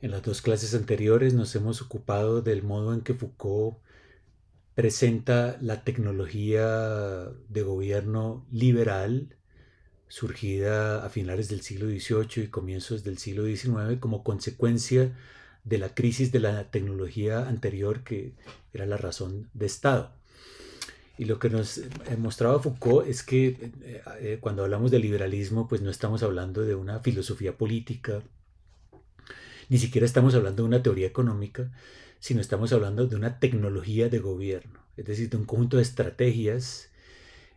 En las dos clases anteriores nos hemos ocupado del modo en que Foucault presenta la tecnología de gobierno liberal surgida a finales del siglo XVIII y comienzos del siglo XIX como consecuencia de la crisis de la tecnología anterior que era la razón de Estado. Y lo que nos eh, mostraba Foucault es que eh, eh, cuando hablamos de liberalismo, pues no estamos hablando de una filosofía política, ni siquiera estamos hablando de una teoría económica, sino estamos hablando de una tecnología de gobierno, es decir, de un conjunto de estrategias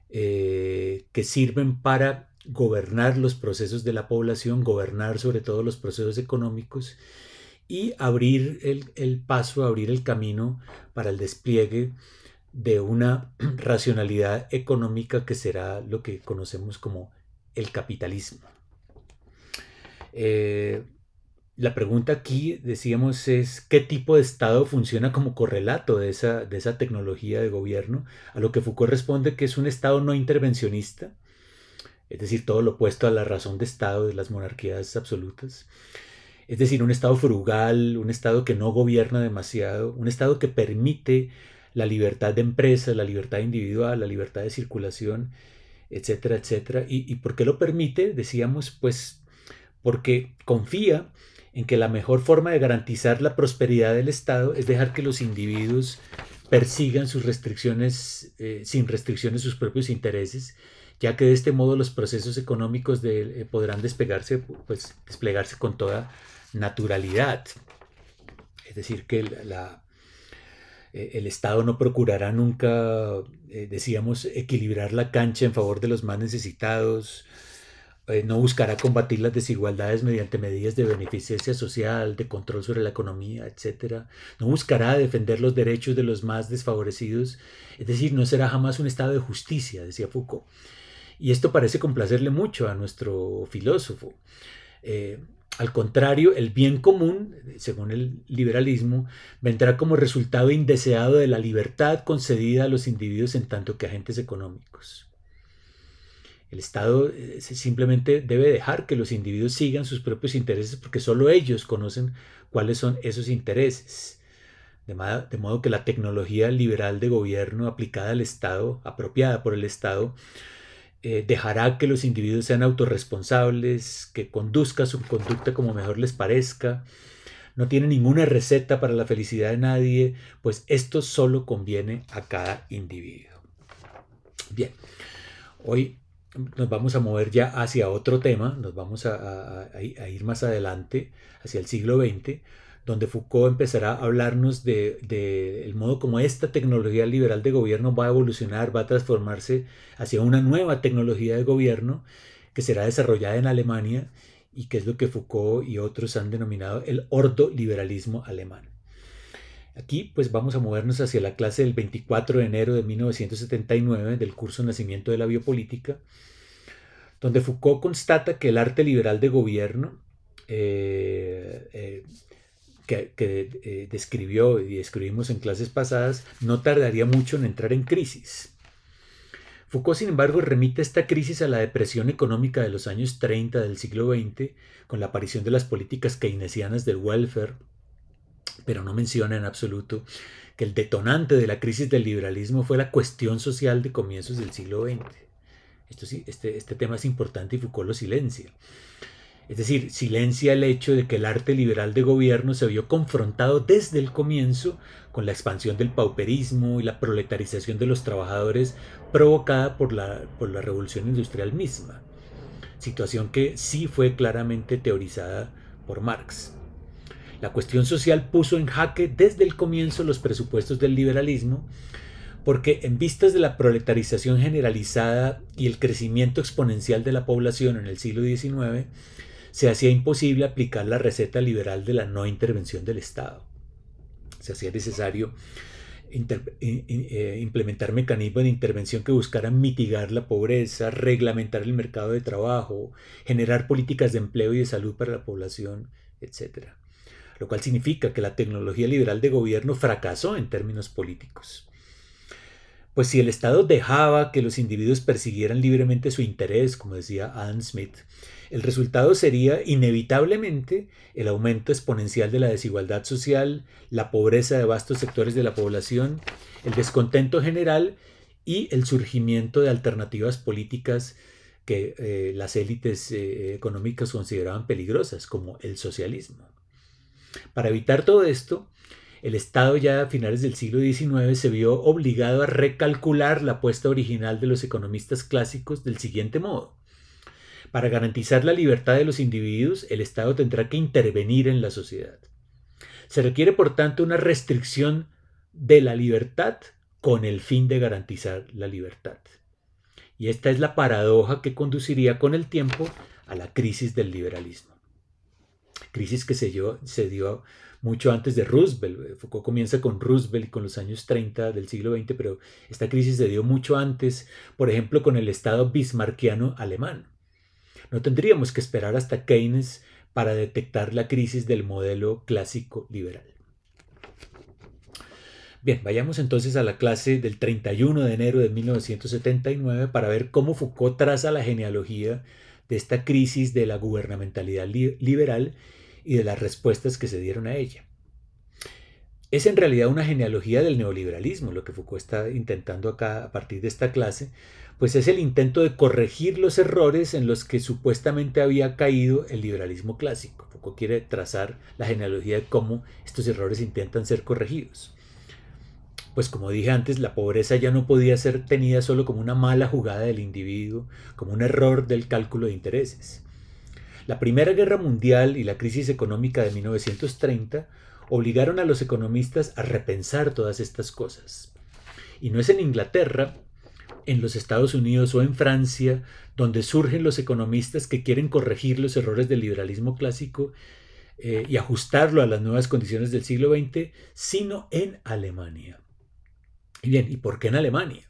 eh, que sirven para gobernar los procesos de la población, gobernar sobre todo los procesos económicos y abrir el, paso, abrir el camino para el despliegue de una racionalidad económica que será lo que conocemos como el capitalismo. Eh, la pregunta aquí, decíamos, es qué tipo de Estado funciona como correlato de esa, tecnología de gobierno, a lo que Foucault responde que es un Estado no intervencionista, es decir, todo lo opuesto a la razón de Estado de las monarquías absolutas, es decir, un Estado frugal, un Estado que no gobierna demasiado, un Estado que permite la libertad de empresa, la libertad individual, la libertad de circulación, etcétera, etcétera. ¿Y, y por qué lo permite? Decíamos, pues, porque confía en que la mejor forma de garantizar la prosperidad del Estado es dejar que los individuos persigan sus restricciones, eh, sin restricciones sus propios intereses, ya que de este modo los procesos económicos eh, podrán despegarse, pues, desplegarse con toda naturalidad. Es decir, que el eh, Estado no procurará nunca, decíamos, equilibrar la cancha en favor de los más necesitados, eh, no buscará combatir las desigualdades mediante medidas de beneficencia social, de control sobre la economía, etc. No buscará defender los derechos de los más desfavorecidos, es decir, no será jamás un estado de justicia, decía Foucault. Y esto parece complacerle mucho a nuestro filósofo. Eh, al contrario, el bien común, según el liberalismo, vendrá como resultado indeseado de la libertad concedida a los individuos en tanto que agentes económicos. El Estado eh, simplemente debe dejar que los individuos sigan sus propios intereses porque solo ellos conocen cuáles son esos intereses. De, modo que la tecnología liberal de gobierno aplicada al Estado, apropiada por el Estado, eh, dejará que los individuos sean autorresponsables, que conduzca su conducta como mejor les parezca. No tiene ninguna receta para la felicidad de nadie, pues esto solo conviene a cada individuo. Bien, hoy nos vamos a mover ya hacia otro tema, nos vamos a, ir más adelante, hacia el siglo XX, donde Foucault empezará a hablarnos del de, el modo como esta tecnología liberal de gobierno va a evolucionar, va a transformarse hacia una nueva tecnología de gobierno que será desarrollada en Alemania y que es lo que Foucault y otros han denominado el ordoliberalismo alemán. Aquí pues vamos a movernos hacia la clase del 24 de enero de 1979 del curso Nacimiento de la Biopolítica, donde Foucault constata que el arte liberal de gobierno eh, eh, que, eh, describió y describimos en clases pasadas no tardaría mucho en entrar en crisis. Foucault, sin embargo, remite esta crisis a la depresión económica de los años 30 del siglo XX, con la aparición de las políticas keynesianas del welfare, pero no menciona en absoluto que el detonante de la crisis del liberalismo fue la cuestión social de comienzos del siglo XX. Esto, este, este tema es importante y Foucault lo silencia. Es decir, silencia el hecho de que el arte liberal de gobierno se vio confrontado desde el comienzo con la expansión del pauperismo y la proletarización de los trabajadores provocada por la, por la revolución industrial misma, situación que sí fue claramente teorizada por Marx. La cuestión social puso en jaque desde el comienzo los presupuestos del liberalismo porque en vistas de la proletarización generalizada y el crecimiento exponencial de la población en el siglo XIX, se hacía imposible aplicar la receta liberal de la no intervención del Estado. Se hacía necesario eh, implementar mecanismos de intervención que buscaran mitigar la pobreza, reglamentar el mercado de trabajo, generar políticas de empleo y de salud para la población, etc lo cual significa que la tecnología liberal de gobierno fracasó en términos políticos. Pues si el Estado dejaba que los individuos persiguieran libremente su interés, como decía Adam Smith, el resultado sería inevitablemente el aumento exponencial de la desigualdad social, la pobreza de vastos sectores de la población, el descontento general y el surgimiento de alternativas políticas que eh, las élites eh, económicas consideraban peligrosas, como el socialismo. Para evitar todo esto, el Estado ya a finales del siglo XIX se vio obligado a recalcular la apuesta original de los economistas clásicos del siguiente modo. Para garantizar la libertad de los individuos, el Estado tendrá que intervenir en la sociedad. Se requiere, por tanto, una restricción de la libertad con el fin de garantizar la libertad. Y esta es la paradoja que conduciría con el tiempo a la crisis del liberalismo crisis que se dio, se dio mucho antes de Roosevelt. Eh, Foucault comienza con Roosevelt y con los años 30 del siglo XX, pero esta crisis se dio mucho antes, por ejemplo, con el Estado bismarquiano alemán. No tendríamos que esperar hasta Keynes para detectar la crisis del modelo clásico liberal. Bien, vayamos entonces a la clase del 31 de enero de 1979 para ver cómo Foucault traza la genealogía de esta crisis de la gubernamentalidad liberal y de las respuestas que se dieron a ella. Es en realidad una genealogía del neoliberalismo, lo que Foucault está intentando acá a partir de esta clase, pues es el intento de corregir los errores en los que supuestamente había caído el liberalismo clásico. Foucault quiere trazar la genealogía de cómo estos errores intentan ser corregidos pues como dije antes, la pobreza ya no podía ser tenida solo como una mala jugada del individuo, como un error del cálculo de intereses. La Primera Guerra Mundial y la crisis económica de 1930 obligaron a los economistas a repensar todas estas cosas. Y no es en Inglaterra, en los Estados Unidos o en Francia, donde surgen los economistas que quieren corregir los errores del liberalismo clásico eh, y ajustarlo a las nuevas condiciones del siglo XX, sino en Alemania. Bien, ¿y por qué en Alemania?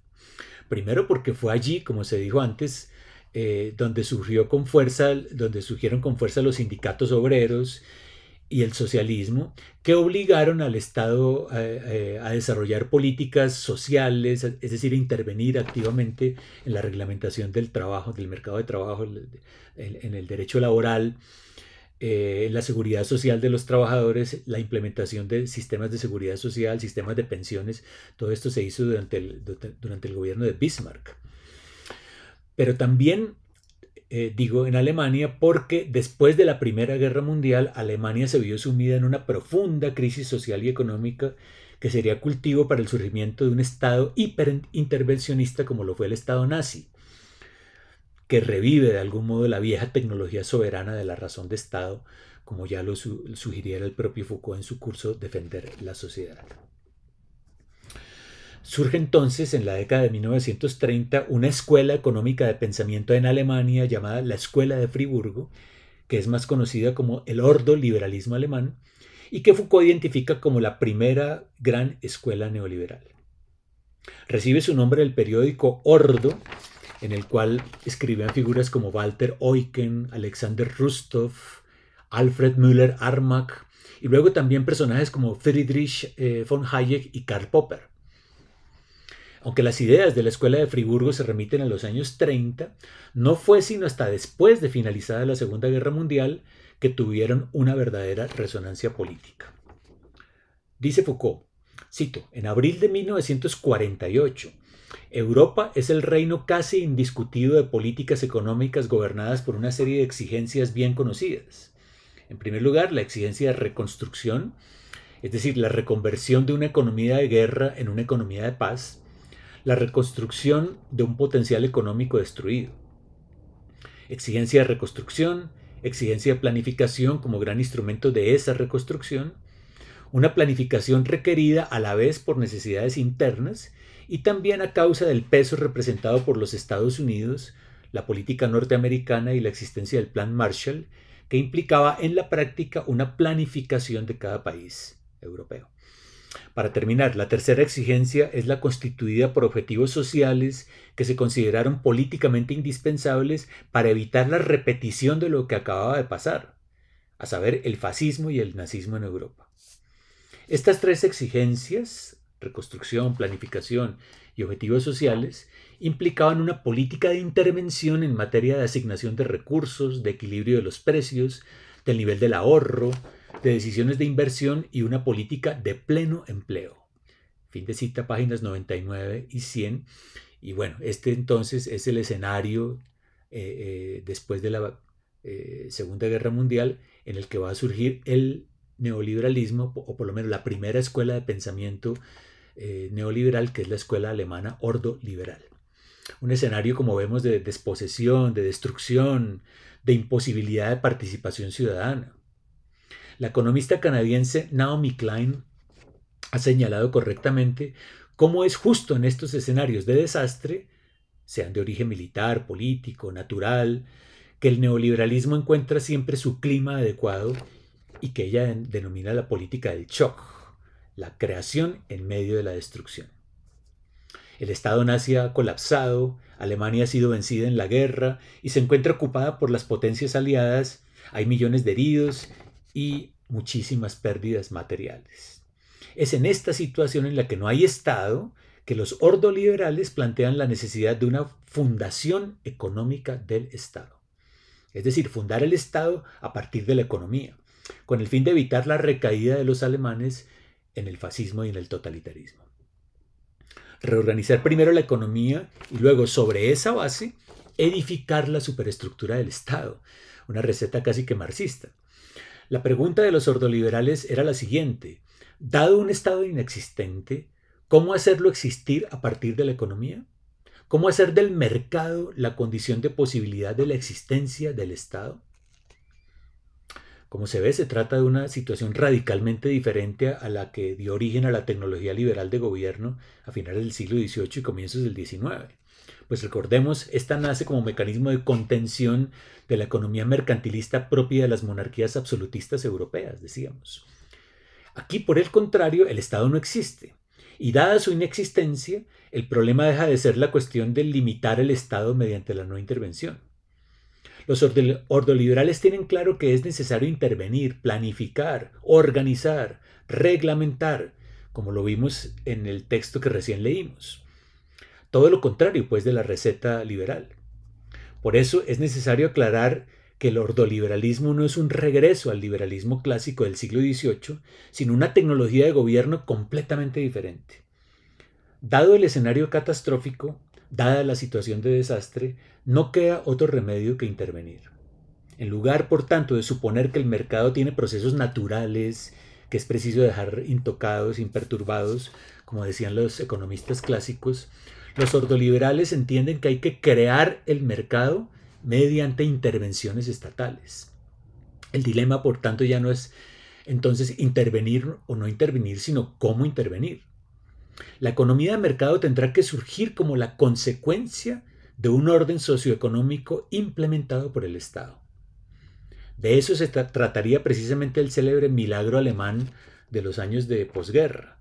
Primero porque fue allí, como se dijo antes, eh, donde surgió con fuerza, donde surgieron con fuerza los sindicatos obreros y el socialismo, que obligaron al Estado eh, eh, a, desarrollar políticas sociales, es decir, intervenir activamente en la reglamentación del trabajo, del mercado de trabajo, en el derecho laboral, eh, la seguridad social de los trabajadores, la implementación de sistemas de seguridad social, sistemas de pensiones, todo esto se hizo durante el, durante el gobierno de Bismarck. Pero también eh, digo en Alemania porque después de la Primera Guerra Mundial Alemania se vio sumida en una profunda crisis social y económica que sería cultivo para el surgimiento de un Estado hiperintervencionista como lo fue el Estado nazi que revive de algún modo la vieja tecnología soberana de la razón de Estado, como ya lo sugiriera el propio Foucault en su curso Defender la Sociedad. Surge entonces en la década de 1930 una escuela económica de pensamiento en Alemania llamada la Escuela de Friburgo, que es más conocida como el ordo liberalismo alemán, y que Foucault identifica como la primera gran escuela neoliberal. Recibe su nombre del periódico Ordo, en el cual escribían figuras como Walter Eucken, Alexander Rustov, Alfred Müller Armack y luego también personajes como Friedrich eh, von Hayek y Karl Popper. Aunque las ideas de la Escuela de Friburgo se remiten a los años 30, no fue sino hasta después de finalizada la Segunda Guerra Mundial que tuvieron una verdadera resonancia política. Dice Foucault, Cito, en abril de 1948, Europa es el reino casi indiscutido de políticas económicas gobernadas por una serie de exigencias bien conocidas. En primer lugar, la exigencia de reconstrucción, es decir, la reconversión de una economía de guerra en una economía de paz, la reconstrucción de un potencial económico destruido. Exigencia de reconstrucción, exigencia de planificación como gran instrumento de esa reconstrucción, una planificación requerida a la vez por necesidades internas y también a causa del peso representado por los Estados Unidos, la política norteamericana y la existencia del Plan Marshall, que implicaba en la práctica una planificación de cada país europeo. Para terminar, la tercera exigencia es la constituida por objetivos sociales que se consideraron políticamente indispensables para evitar la repetición de lo que acababa de pasar, a saber, el fascismo y el nazismo en Europa. Estas tres exigencias, reconstrucción, planificación y objetivos sociales, implicaban una política de intervención en materia de asignación de recursos, de equilibrio de los precios, del nivel del ahorro, de decisiones de inversión y una política de pleno empleo. Fin de cita, páginas 99 y 100. Y bueno, este entonces es el escenario eh, eh, después de la eh, Segunda Guerra Mundial en el que va a surgir el neoliberalismo, o por lo menos la primera escuela de pensamiento eh, neoliberal, que es la escuela alemana ordoliberal. Un escenario, como vemos, de desposesión, de destrucción, de imposibilidad de participación ciudadana. La economista canadiense Naomi Klein ha señalado correctamente cómo es justo en estos escenarios de desastre, sean de origen militar, político, natural, que el neoliberalismo encuentra siempre su clima adecuado y que ella denomina la política del shock, la creación en medio de la destrucción. El Estado nazi ha colapsado, Alemania ha sido vencida en la guerra y se encuentra ocupada por las potencias aliadas, hay millones de heridos y muchísimas pérdidas materiales. Es en esta situación en la que no hay Estado que los ordoliberales plantean la necesidad de una fundación económica del Estado. Es decir, fundar el Estado a partir de la economía con el fin de evitar la recaída de los alemanes en el fascismo y en el totalitarismo. Reorganizar primero la economía y luego sobre esa base edificar la superestructura del Estado, una receta casi que marxista. La pregunta de los ordoliberales era la siguiente, dado un Estado inexistente, ¿cómo hacerlo existir a partir de la economía? ¿Cómo hacer del mercado la condición de posibilidad de la existencia del Estado? Como se ve, se trata de una situación radicalmente diferente a la que dio origen a la tecnología liberal de gobierno a finales del siglo XVIII y comienzos del XIX. Pues recordemos, esta nace como mecanismo de contención de la economía mercantilista propia de las monarquías absolutistas europeas, decíamos. Aquí, por el contrario, el Estado no existe. Y dada su inexistencia, el problema deja de ser la cuestión de limitar el Estado mediante la no intervención. Los ordoliberales tienen claro que es necesario intervenir, planificar, organizar, reglamentar, como lo vimos en el texto que recién leímos. Todo lo contrario, pues, de la receta liberal. Por eso es necesario aclarar que el ordoliberalismo no es un regreso al liberalismo clásico del siglo XVIII, sino una tecnología de gobierno completamente diferente. Dado el escenario catastrófico, dada la situación de desastre, no queda otro remedio que intervenir. En lugar, por tanto, de suponer que el mercado tiene procesos naturales que es preciso dejar intocados, imperturbados, como decían los economistas clásicos, los ordoliberales entienden que hay que crear el mercado mediante intervenciones estatales. El dilema, por tanto, ya no es entonces intervenir o no intervenir, sino cómo intervenir. La economía de mercado tendrá que surgir como la consecuencia de un orden socioeconómico implementado por el Estado. De eso se trataría precisamente el célebre milagro alemán de los años de posguerra,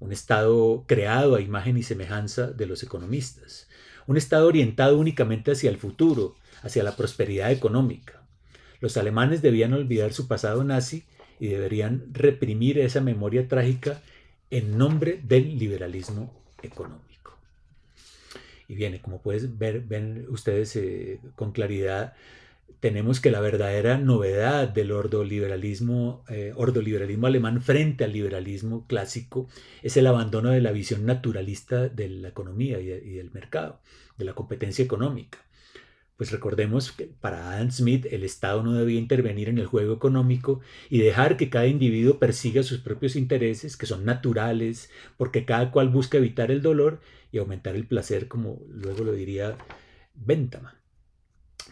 un Estado creado a imagen y semejanza de los economistas, un Estado orientado únicamente hacia el futuro, hacia la prosperidad económica. Los alemanes debían olvidar su pasado nazi y deberían reprimir esa memoria trágica en nombre del liberalismo económico. Y viene, como pueden ver ven ustedes eh, con claridad, tenemos que la verdadera novedad del eh, ordoliberalismo, alemán frente al liberalismo clásico es el abandono de la visión naturalista de la economía y del mercado, de la competencia económica. Pues recordemos que para Adam Smith el Estado no debía intervenir en el juego económico y dejar que cada individuo persiga sus propios intereses, que son naturales, porque cada cual busca evitar el dolor y aumentar el placer, como luego lo diría Bentham.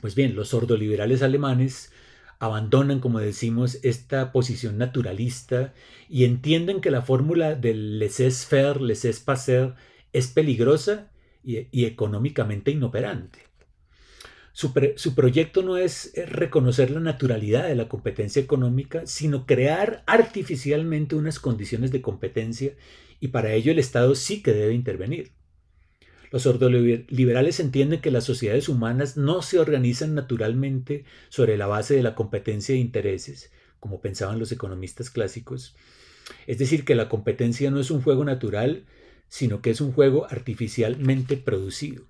Pues bien, los sordoliberales alemanes abandonan, como decimos, esta posición naturalista y entienden que la fórmula del laissez-faire, laissez-passer es peligrosa y económicamente inoperante. Su, proyecto no es eh, reconocer la naturalidad de la competencia económica, sino crear artificialmente unas condiciones de competencia y para ello el Estado sí que debe intervenir. Los ordoliberales entienden que las sociedades humanas no se organizan naturalmente sobre la base de la competencia de intereses, como pensaban los economistas clásicos. Es decir, que la competencia no es un juego natural, sino que es un juego artificialmente producido.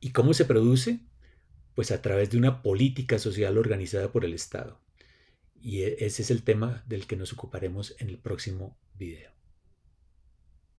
¿Y cómo se produce? pues a través de una política social organizada por el Estado. Y e, ese es el tema del que nos ocuparemos en el próximo video.